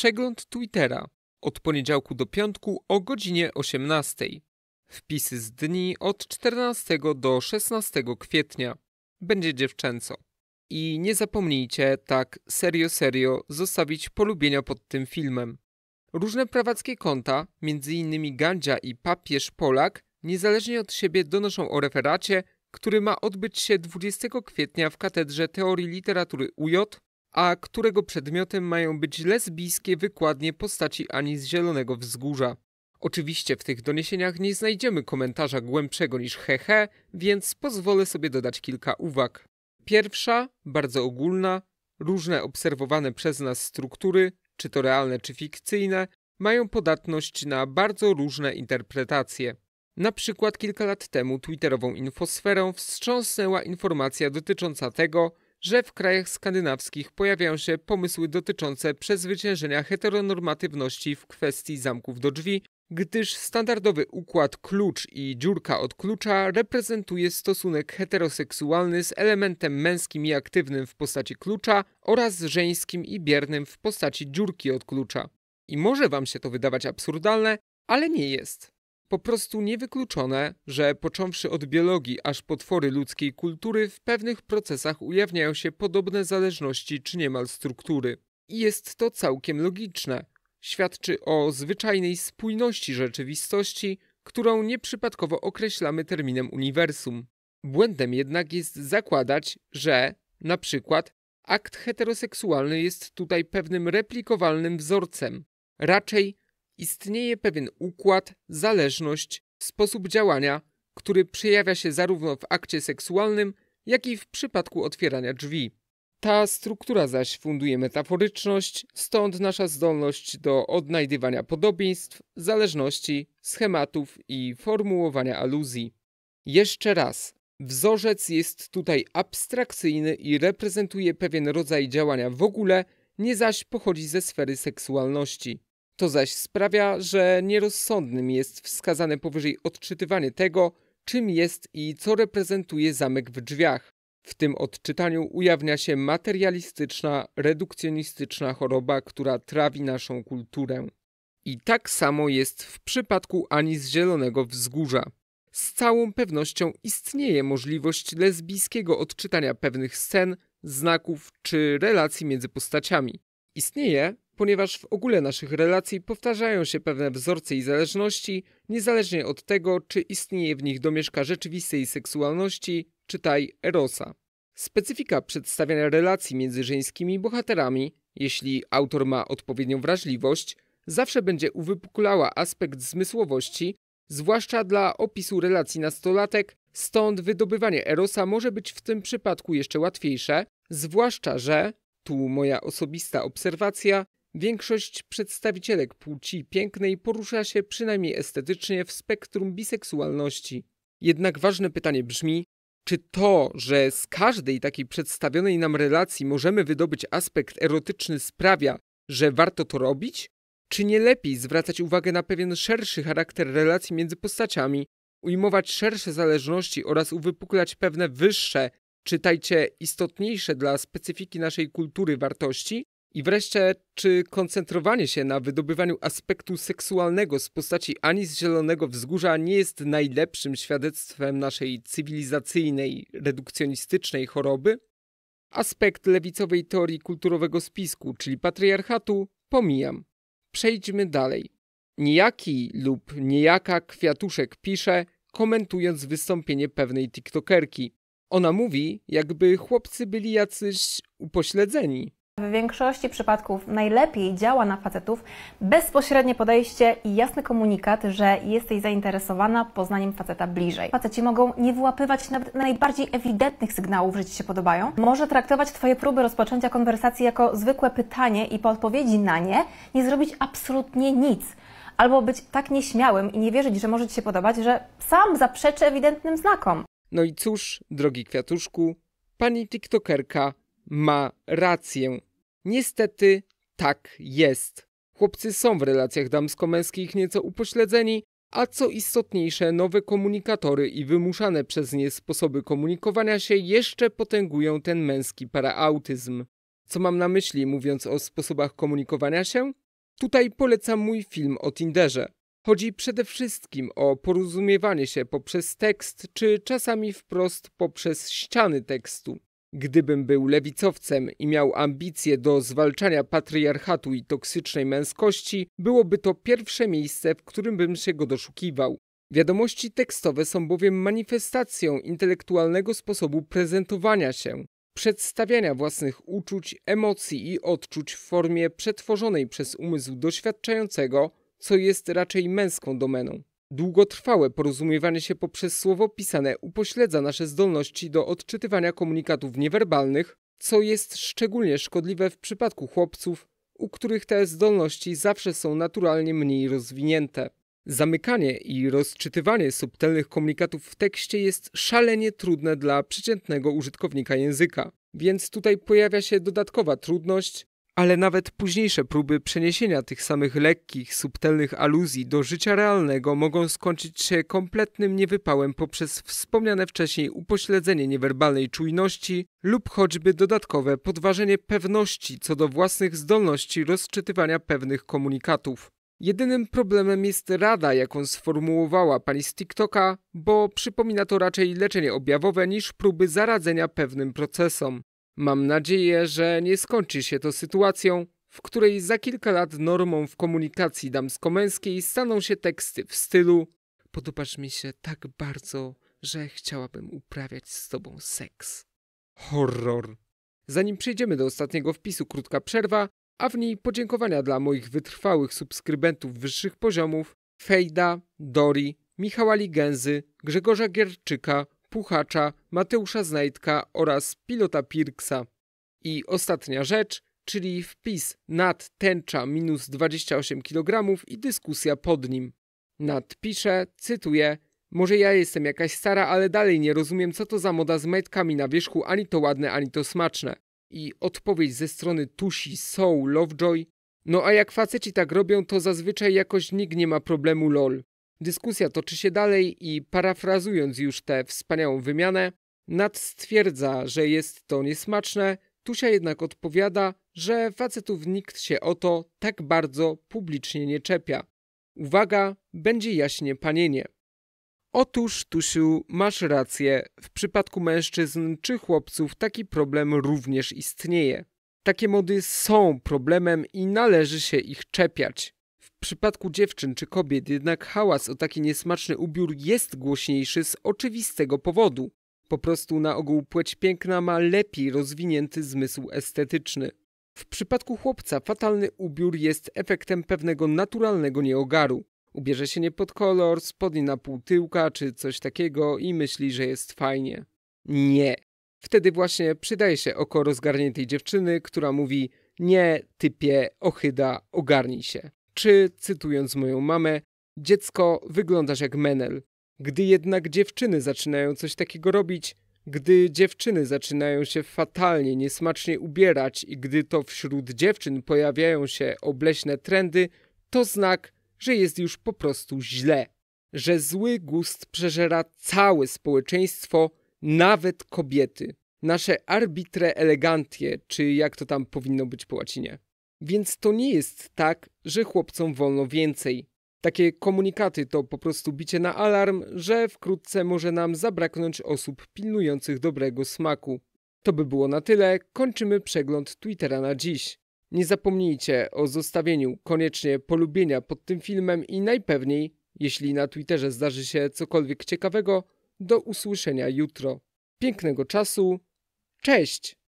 przegląd Twittera od poniedziałku do piątku o godzinie 18. Wpisy z dni od 14 do 16 kwietnia. Będzie dziewczęco. I nie zapomnijcie tak serio serio zostawić polubienia pod tym filmem. Różne prawackie konta, m.in. Gandzia i Papież Polak, niezależnie od siebie donoszą o referacie, który ma odbyć się 20 kwietnia w Katedrze Teorii Literatury UJ a którego przedmiotem mają być lesbijskie wykładnie postaci Ani z Zielonego Wzgórza. Oczywiście w tych doniesieniach nie znajdziemy komentarza głębszego niż hehe, więc pozwolę sobie dodać kilka uwag. Pierwsza, bardzo ogólna, różne obserwowane przez nas struktury, czy to realne, czy fikcyjne, mają podatność na bardzo różne interpretacje. Na przykład kilka lat temu twitterową infosferą wstrząsnęła informacja dotycząca tego, że w krajach skandynawskich pojawiają się pomysły dotyczące przezwyciężenia heteronormatywności w kwestii zamków do drzwi, gdyż standardowy układ klucz i dziurka od klucza reprezentuje stosunek heteroseksualny z elementem męskim i aktywnym w postaci klucza oraz żeńskim i biernym w postaci dziurki od klucza. I może Wam się to wydawać absurdalne, ale nie jest. Po prostu niewykluczone, że począwszy od biologii aż potwory ludzkiej kultury w pewnych procesach ujawniają się podobne zależności czy niemal struktury. I jest to całkiem logiczne. Świadczy o zwyczajnej spójności rzeczywistości, którą nieprzypadkowo określamy terminem uniwersum. Błędem jednak jest zakładać, że na przykład akt heteroseksualny jest tutaj pewnym replikowalnym wzorcem. Raczej istnieje pewien układ, zależność, sposób działania, który przejawia się zarówno w akcie seksualnym, jak i w przypadku otwierania drzwi. Ta struktura zaś funduje metaforyczność, stąd nasza zdolność do odnajdywania podobieństw, zależności, schematów i formułowania aluzji. Jeszcze raz, wzorzec jest tutaj abstrakcyjny i reprezentuje pewien rodzaj działania w ogóle, nie zaś pochodzi ze sfery seksualności. To zaś sprawia, że nierozsądnym jest wskazane powyżej odczytywanie tego, czym jest i co reprezentuje zamek w drzwiach. W tym odczytaniu ujawnia się materialistyczna, redukcjonistyczna choroba, która trawi naszą kulturę. I tak samo jest w przypadku Ani z Zielonego Wzgórza. Z całą pewnością istnieje możliwość lesbijskiego odczytania pewnych scen, znaków czy relacji między postaciami. Istnieje, ponieważ w ogóle naszych relacji powtarzają się pewne wzorce i zależności, niezależnie od tego, czy istnieje w nich domieszka rzeczywistej seksualności, czytaj erosa. Specyfika przedstawiania relacji między żeńskimi bohaterami, jeśli autor ma odpowiednią wrażliwość, zawsze będzie uwypuklała aspekt zmysłowości, zwłaszcza dla opisu relacji nastolatek, stąd wydobywanie erosa może być w tym przypadku jeszcze łatwiejsze, zwłaszcza że, tu moja osobista obserwacja, Większość przedstawicielek płci pięknej porusza się przynajmniej estetycznie w spektrum biseksualności. Jednak ważne pytanie brzmi, czy to, że z każdej takiej przedstawionej nam relacji możemy wydobyć aspekt erotyczny sprawia, że warto to robić? Czy nie lepiej zwracać uwagę na pewien szerszy charakter relacji między postaciami, ujmować szersze zależności oraz uwypuklać pewne wyższe, czytajcie istotniejsze dla specyfiki naszej kultury wartości? I wreszcie, czy koncentrowanie się na wydobywaniu aspektu seksualnego z postaci Ani z Zielonego Wzgórza nie jest najlepszym świadectwem naszej cywilizacyjnej, redukcjonistycznej choroby? Aspekt lewicowej teorii kulturowego spisku, czyli patriarchatu, pomijam. Przejdźmy dalej. Nijaki lub niejaka Kwiatuszek pisze, komentując wystąpienie pewnej tiktokerki. Ona mówi, jakby chłopcy byli jacyś upośledzeni. W większości przypadków najlepiej działa na facetów bezpośrednie podejście i jasny komunikat, że jesteś zainteresowana poznaniem faceta bliżej. Faceci mogą nie wyłapywać nawet najbardziej ewidentnych sygnałów, że Ci się podobają. Może traktować Twoje próby rozpoczęcia konwersacji jako zwykłe pytanie i po odpowiedzi na nie nie zrobić absolutnie nic albo być tak nieśmiałym i nie wierzyć, że może Ci się podobać, że sam zaprzeczy ewidentnym znakom. No i cóż, drogi kwiatuszku, pani TikTokerka ma rację. Niestety tak jest. Chłopcy są w relacjach damsko-męskich nieco upośledzeni, a co istotniejsze, nowe komunikatory i wymuszane przez nie sposoby komunikowania się jeszcze potęgują ten męski paraautyzm. Co mam na myśli, mówiąc o sposobach komunikowania się? Tutaj polecam mój film o Tinderze. Chodzi przede wszystkim o porozumiewanie się poprzez tekst, czy czasami wprost poprzez ściany tekstu. Gdybym był lewicowcem i miał ambicje do zwalczania patriarchatu i toksycznej męskości, byłoby to pierwsze miejsce, w którym bym się go doszukiwał. Wiadomości tekstowe są bowiem manifestacją intelektualnego sposobu prezentowania się, przedstawiania własnych uczuć, emocji i odczuć w formie przetworzonej przez umysł doświadczającego, co jest raczej męską domeną. Długotrwałe porozumiewanie się poprzez słowo pisane upośledza nasze zdolności do odczytywania komunikatów niewerbalnych, co jest szczególnie szkodliwe w przypadku chłopców, u których te zdolności zawsze są naturalnie mniej rozwinięte. Zamykanie i rozczytywanie subtelnych komunikatów w tekście jest szalenie trudne dla przeciętnego użytkownika języka, więc tutaj pojawia się dodatkowa trudność, ale nawet późniejsze próby przeniesienia tych samych lekkich, subtelnych aluzji do życia realnego mogą skończyć się kompletnym niewypałem poprzez wspomniane wcześniej upośledzenie niewerbalnej czujności lub choćby dodatkowe podważenie pewności co do własnych zdolności rozczytywania pewnych komunikatów. Jedynym problemem jest rada, jaką sformułowała pani z TikToka, bo przypomina to raczej leczenie objawowe niż próby zaradzenia pewnym procesom. Mam nadzieję, że nie skończy się to sytuacją, w której za kilka lat normą w komunikacji damsko-męskiej staną się teksty w stylu Podobasz mi się tak bardzo, że chciałabym uprawiać z tobą seks. Horror. Zanim przejdziemy do ostatniego wpisu, krótka przerwa, a w niej podziękowania dla moich wytrwałych subskrybentów wyższych poziomów Fejda, Dori, Michała Ligenzy, Grzegorza Gierczyka, Puchacza, Mateusza Znajdka oraz pilota Pirksa. I ostatnia rzecz, czyli wpis nad tęcza minus 28 kg i dyskusja pod nim. Nad pisze, cytuję, może ja jestem jakaś stara, ale dalej nie rozumiem, co to za moda z majtkami na wierzchu, ani to ładne, ani to smaczne. I odpowiedź ze strony Tusi Soul Lovejoy. No a jak faceci tak robią, to zazwyczaj jakoś nikt nie ma problemu lol. Dyskusja toczy się dalej i parafrazując już tę wspaniałą wymianę, Nat stwierdza, że jest to niesmaczne, Tusia jednak odpowiada, że facetów nikt się o to tak bardzo publicznie nie czepia. Uwaga, będzie jaśnie panienie. Otóż, Tusiu, masz rację. W przypadku mężczyzn czy chłopców taki problem również istnieje. Takie mody są problemem i należy się ich czepiać. W przypadku dziewczyn czy kobiet jednak hałas o taki niesmaczny ubiór jest głośniejszy z oczywistego powodu. Po prostu na ogół płeć piękna ma lepiej rozwinięty zmysł estetyczny. W przypadku chłopca fatalny ubiór jest efektem pewnego naturalnego nieogaru. Ubierze się nie pod kolor, spodnie na pół tyłka czy coś takiego i myśli, że jest fajnie. Nie. Wtedy właśnie przydaje się oko rozgarniętej dziewczyny, która mówi: Nie, typie, ochyda, ogarnij się. Czy, cytując moją mamę, dziecko, wyglądasz jak menel. Gdy jednak dziewczyny zaczynają coś takiego robić, gdy dziewczyny zaczynają się fatalnie, niesmacznie ubierać i gdy to wśród dziewczyn pojawiają się obleśne trendy, to znak, że jest już po prostu źle. Że zły gust przeżera całe społeczeństwo, nawet kobiety. Nasze arbitre elegantie, czy jak to tam powinno być po łacinie. Więc to nie jest tak, że chłopcom wolno więcej. Takie komunikaty to po prostu bicie na alarm, że wkrótce może nam zabraknąć osób pilnujących dobrego smaku. To by było na tyle, kończymy przegląd Twittera na dziś. Nie zapomnijcie o zostawieniu koniecznie polubienia pod tym filmem i najpewniej, jeśli na Twitterze zdarzy się cokolwiek ciekawego, do usłyszenia jutro. Pięknego czasu, cześć!